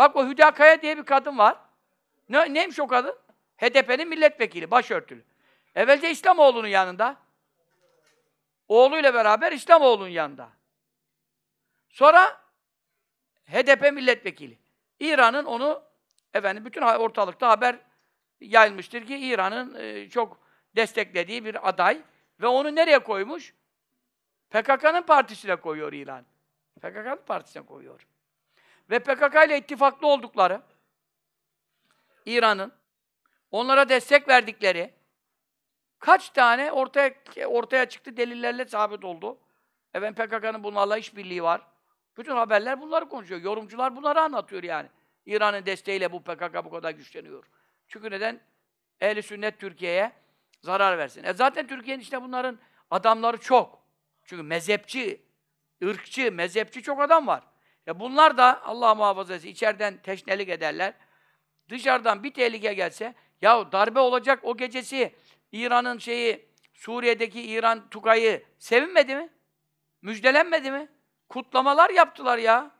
Bak o Hüda Kaya diye bir kadın var. Ne, neymiş o kadın? HDP'nin milletvekili, başörtülü. Evvelce İslamoğlu'nun yanında. Oğluyla beraber İslamoğlu'nun yanında. Sonra HDP milletvekili. İran'ın onu efendim bütün ortalıkta haber yayılmıştır ki İran'ın e, çok desteklediği bir aday ve onu nereye koymuş? PKK'nın partisine koyuyor İran. PKK'nın partisine koyuyor ve PKK ile ittifaklı oldukları İran'ın onlara destek verdikleri kaç tane ortaya ortaya çıktı delillerle sabit oldu. Evet PKK'nın bunlarla işbirliği var. Bütün haberler bunları konuşuyor. Yorumcular bunları anlatıyor yani. İran'ın desteğiyle bu PKK bu kadar güçleniyor. Çünkü neden? Ehli sünnet Türkiye'ye zarar versin. E zaten Türkiye'nin içinde bunların adamları çok. Çünkü mezhepçi, ırkçı, mezhepçi çok adam var. E bunlar da Allah muhafaza etsin içeriden teşnelik ederler. Dışarıdan bir tehlike gelse ya darbe olacak o gecesi İran'ın şeyi Suriye'deki İran Tugay'ı sevinmedi mi? Müjdelenmedi mi? Kutlamalar yaptılar ya.